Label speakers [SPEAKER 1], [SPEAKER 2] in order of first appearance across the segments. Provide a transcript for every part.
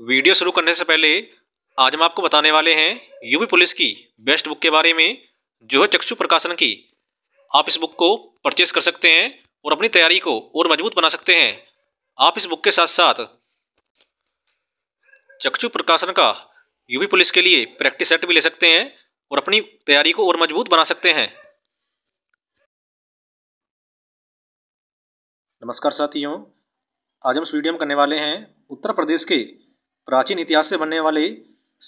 [SPEAKER 1] video शुरू करने से पहले आज हम आपको बताने वाले हैं यूपी पुलिस की बेस्ट बुक के बारे में जो है चक्षु प्रकाशन की आप इस बुक को परचेस कर सकते हैं और अपनी तैयारी को और मजबूत बना सकते हैं आप इस बुक के साथ साथ चक्षु प्रकाशन का यूपी पुलिस के लिए प्रैक्टिस सेट भी ले सकते हैं और अपनी तैयारी को और मजबूत बना सकते हैं नमस्कार साथियों आज हम इस वीडियो में करने वाले हैं उत्तर प्रदेश के प्राचीन इतिहास से बनने वाले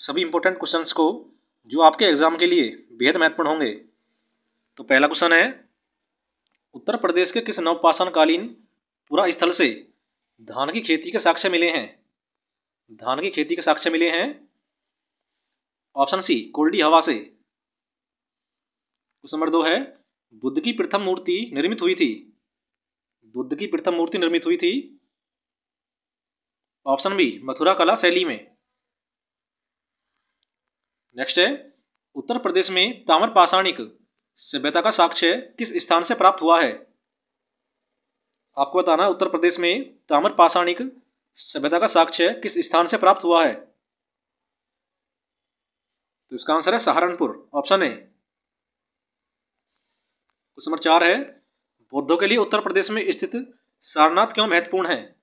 [SPEAKER 1] सभी इंपॉर्टेंट क्वेश्चंस को जो आपके एग्जाम के लिए बेहद महत्वपूर्ण होंगे तो पहला क्वेश्चन है उत्तर प्रदेश के किस नवपाषाणकालीन पूरा स्थल से धान की खेती के साक्ष्य मिले हैं धान की खेती के साक्ष्य मिले हैं ऑप्शन सी कोल्डी हवा से क्वेश्चन नंबर दो है बुद्ध की प्रथम मूर्ति निर्मित हुई थी बुद्ध की प्रथम मूर्ति निर्मित हुई थी ऑप्शन बी मथुरा कला शैली में नेक्स्ट है उत्तर प्रदेश में तामर पाषाणिक सभ्यता का साक्ष्य किस स्थान से प्राप्त हुआ है आपको बताना उत्तर प्रदेश में पाषाणिक सभ्यता का साक्ष्य किस स्थान से प्राप्त हुआ है तो इसका आंसर है Saharanpur option A question number चार है बौद्धों के लिए उत्तर प्रदेश में स्थित सारनाथ क्यों महत्वपूर्ण है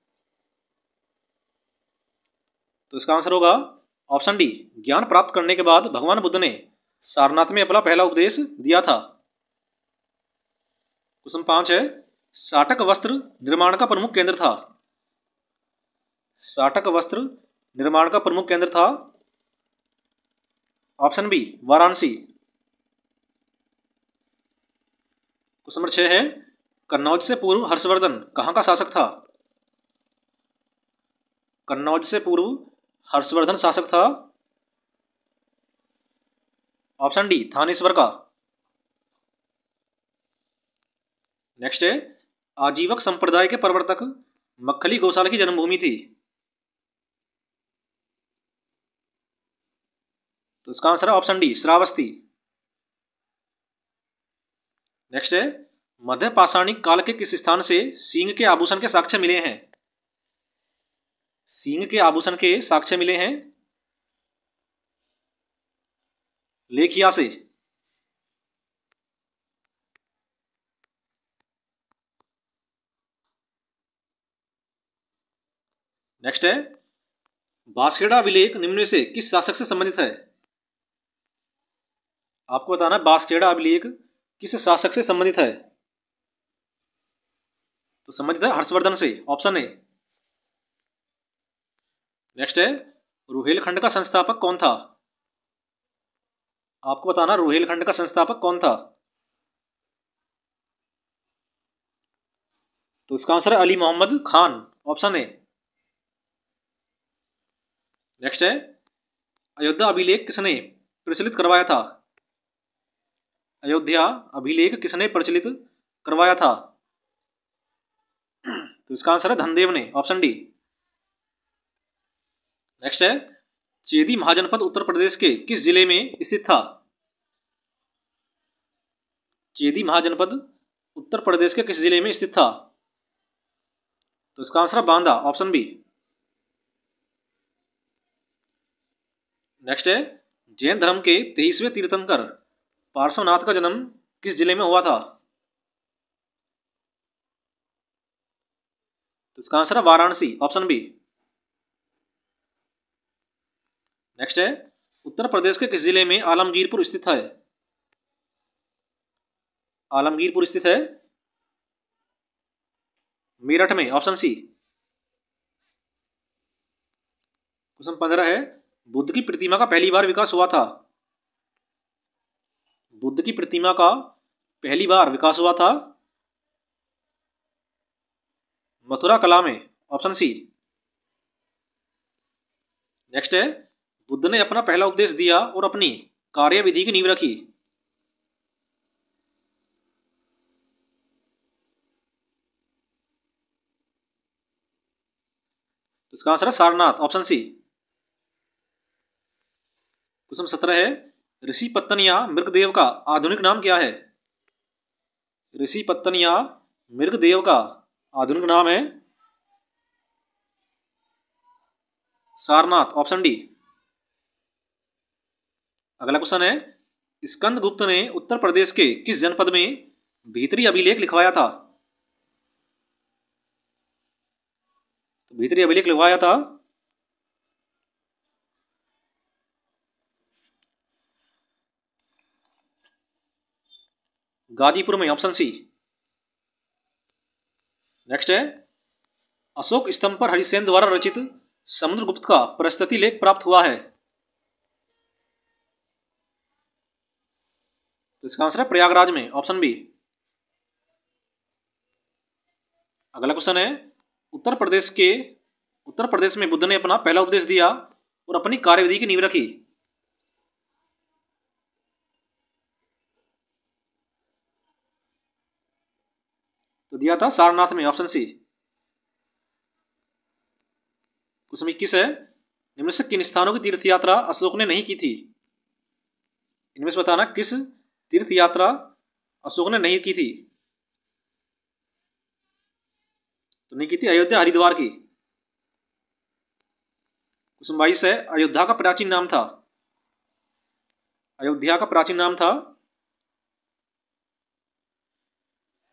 [SPEAKER 1] तो इसका आंसर होगा ऑप्शन डी ज्ञान प्राप्त करने के बाद भगवान बुद्ध ने सारनाथ में अपना पहला उपदेश दिया था क्वेश्चन पांच है साटक वस्त्र निर्माण का प्रमुख केंद्र था साटक वस्त्र निर्माण का प्रमुख केंद्र था option B Varanasi question number छह है कन्नौज से पूर्व हर्षवर्धन कहां का शासक था कन्नौज से पूर्व हर्षवर्धन शासक था ऑप्शन डी थानेश्वर का नेक्स्ट है आजीवक संप्रदाय के प्रवर्तक मक्खली गौशाला की जन्मभूमि थी तो इसका आंसर है ऑप्शन डी श्रावस्ती नेक्स्ट है मध्य पाषाणिक काल के किस स्थान से सिंह के आभूषण के साक्ष्य मिले हैं सिंह के आभूषण के साक्ष्य मिले हैं लेखिया से नेक्स्ट है बास्केडा अभिलेख निम्न से किस शासक से संबंधित है आपको बताना बास्केडा अभिलेख किस शासक से संबंधित है तो संबंधित है हर्षवर्धन से ऑप्शन ए नेक्स्ट है रुहेलखंड का संस्थापक कौन था आपको बताना रुहेलखंड का संस्थापक कौन था तो इसका आंसर है Ali Mohammad Khan option A next है अयोध्या अभिलेख किसने प्रचलित करवाया था अयोध्या अभिलेख किसने प्रचलित करवाया था तो इसका आंसर है धनदेव ने ऑप्शन डी नेक्स्ट है चेदी महाजनपद उत्तर प्रदेश के किस जिले में स्थित था चेदी महाजनपद उत्तर प्रदेश के किस जिले में स्थित था तो इसका आंसर है बांदा ऑप्शन बी नेक्स्ट है जैन धर्म के तेईसवें तीर्थंकर पार्श्वनाथ का जन्म किस जिले में हुआ था तो इसका आंसर है वाराणसी ऑप्शन बी नेक्स्ट है उत्तर प्रदेश के किस जिले में आलमगीरपुर स्थित है आलमगीरपुर स्थित है मेरठ में ऑप्शन सी क्वेश्चन पंद्रह है बुद्ध की प्रतिमा का पहली बार विकास हुआ था बुद्ध की प्रतिमा का पहली बार विकास हुआ था मथुरा कला में ऑप्शन सी नेक्स्ट है बुद्ध ने अपना पहला उपदेश दिया और अपनी कार्य विधि की नींव रखी तो इसका आंसर है सारनाथ ऑप्शन सी क्वेश्चन सत्रह है ऋषि पत्तन या मृगदेव का आधुनिक नाम क्या है ऋषि पत्तनिया मृगदेव का आधुनिक नाम है सारनाथ ऑप्शन डी अगला क्वेश्चन है स्कंद गुप्त ने उत्तर प्रदेश के किस जनपद में भीतरी अभिलेख लिखवाया था तो भीतरी अभिलेख लिखवाया था गाजीपुर में ऑप्शन सी नेक्स्ट है अशोक स्तंभ पर हरिसेन द्वारा रचित समुद्रगुप्त का प्रस्तुति लेख प्राप्त हुआ है तो इसका आंसर है प्रयागराज में ऑप्शन बी अगला क्वेश्चन है उत्तर प्रदेश के उत्तर प्रदेश में बुद्ध ने अपना पहला उपदेश दिया और अपनी कार्यविधि की नींव रखी तो दिया था सारनाथ में ऑप्शन सी क्वेश्चन इक्कीस है निम्न से किन स्थानों की तीर्थ यात्रा अशोक ने नहीं की थी इनमें से बताना किस तीर्थ यात्रा अशोक ने नहीं की थी तो नहीं की थी अयोध्या हरिद्वार की कुसुम बाईस है अयोध्या का प्राचीन नाम था अयोध्या का प्राचीन नाम था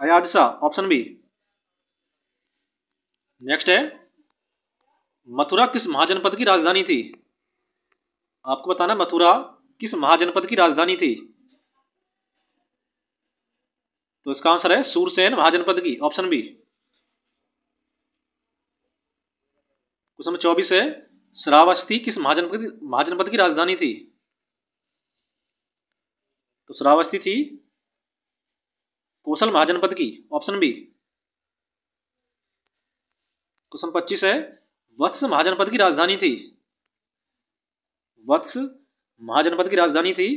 [SPEAKER 1] अयादसा ऑप्शन बी नेक्स्ट है मथुरा किस महाजनपद की राजधानी थी आपको बताना मथुरा किस महाजनपद की राजधानी थी तो इसका आंसर है सूरसेन महाजनपद की ऑप्शन बी क्वेश्चन नंबर चौबीस है श्रावस्ती किस महाजनपद महाजनपद की राजधानी थी तो श्रावस्ती थी कौशल महाजनपद की ऑप्शन बी क्वेश्चन पच्चीस है वत्स महाजनपद की राजधानी थी वत्स महाजनपद की राजधानी थी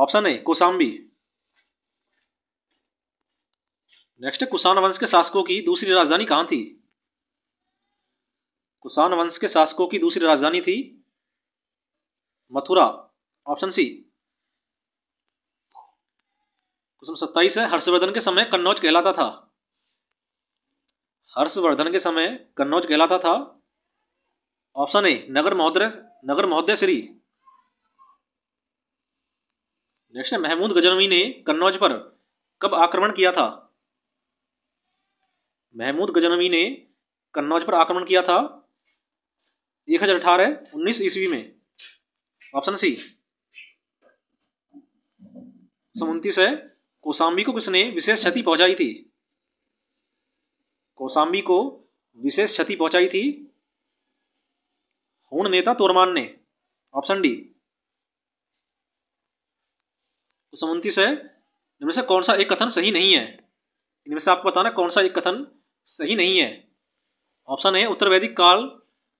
[SPEAKER 1] option A Kosambi next Kushan वंश के शासकों की दूसरी राजधानी कहां थी कुसान वंश के शासकों की दूसरी राजधानी थी मथुरा ऑप्शन सी क्वेश्चन सत्ताईस है हर्षवर्धन के समय कन्नौज कहलाता था हर्षवर्धन के समय कन्नौज कहलाता था ऑप्शन ए नगर महोदय नगर महोदय श्री नेक्स्ट है महमूद गजनवी ने कन्नौज पर कब आक्रमण किया था महमूद गजनवी ने कन्नौज पर आक्रमण किया था एक हजार अठारह उन्नीस ईस्वी में ऑप्शन सी उनतीस है कोसाम्बी को किसने विशेष क्षति पहुंचाई थी कोसाम्बी को विशेष क्षति पहुंचाई थी हूण नेता तोरमान ने ऑप्शन डी तो उनतीस है इनमें से कौन सा एक कथन सही नहीं है इनमें से आपको बताना कौन सा एक कथन सही नहीं है ऑप्शन है उत्तर वैदिक काल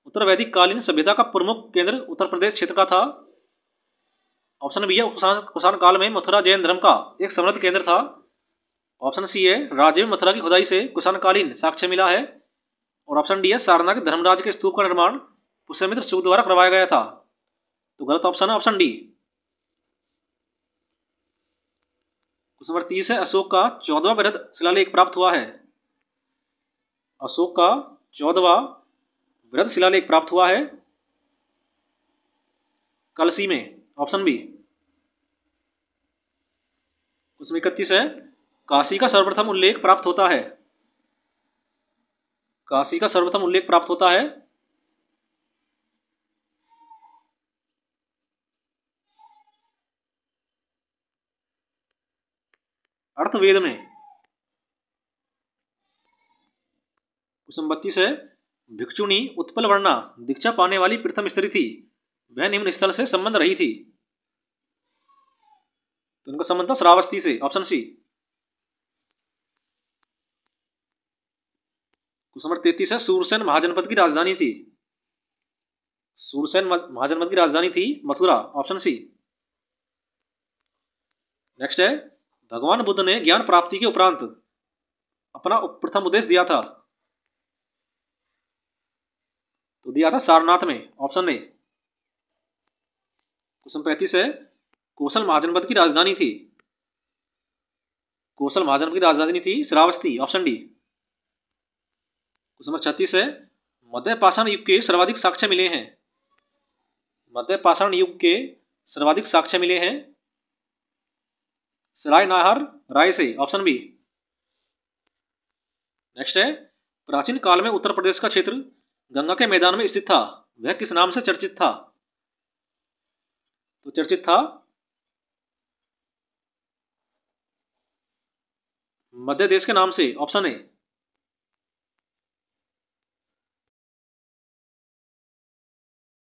[SPEAKER 1] उत्तर वैदिक कालीन सभ्यता का प्रमुख केंद्र उत्तर प्रदेश क्षेत्र का था ऑप्शन बी है कुषाण काल में मथुरा जैन धर्म का एक समृद्ध केंद्र था ऑप्शन सी है राज्य में मथुरा की खुदाई से कुषाणकालीन साक्ष्य मिला है और ऑप्शन डी है सारनाथ धर्मराज के स्तूप का निर्माण पुष्यमित्र सुख द्वारा करवाया गया था तो गलत ऑप्शन है ऑप्शन डी नंबर तीस है अशोक का चौदवा वृहद शिलालेख प्राप्त हुआ है अशोक का चौदवा वृहद शिलालेख प्राप्त हुआ है कलसी में ऑप्शन बी क्वेश्चन इकतीस है काशी का सर्वप्रथम उल्लेख प्राप्त होता है काशी का सर्वप्रथम उल्लेख प्राप्त होता है वेद में क्वेश्चन बत्तीस है भिक्षुणी उत्पल वर्णा दीक्षा पाने वाली प्रथम स्त्री थी वह निम्न स्थल से संबंध रही थी तो उनका संबंध था श्रावस्ती से ऑप्शन सी क्वेश्चन नंबर तैतीस है सूरसेन महाजनपद की राजधानी थी सूरसेन महाजनपद की राजधानी थी मथुरा ऑप्शन सी नेक्स्ट है भगवान बुद्ध ने ज्ञान प्राप्ति के उपरांत अपना प्रथम उद्देश्य दिया था तो दिया था सारनाथ में ऑप्शन ए क्वेश्चन पैंतीस है कौशल महाजनपद की राजधानी थी कौशल महाजनपद की राजधानी थी श्रावस्ती ऑप्शन डी क्वेश्चन छत्तीस है मध्य पाषाण युग के सर्वाधिक साक्ष्य मिले हैं मध्य पाषाण युग के सर्वाधिक साक्ष्य मिले हैं सराय नाहर राय से ऑप्शन बी नेक्स्ट है प्राचीन काल में उत्तर प्रदेश का क्षेत्र गंगा के मैदान में स्थित था वह किस नाम से चर्चित था तो चर्चित था मध्य देश के नाम से ऑप्शन ए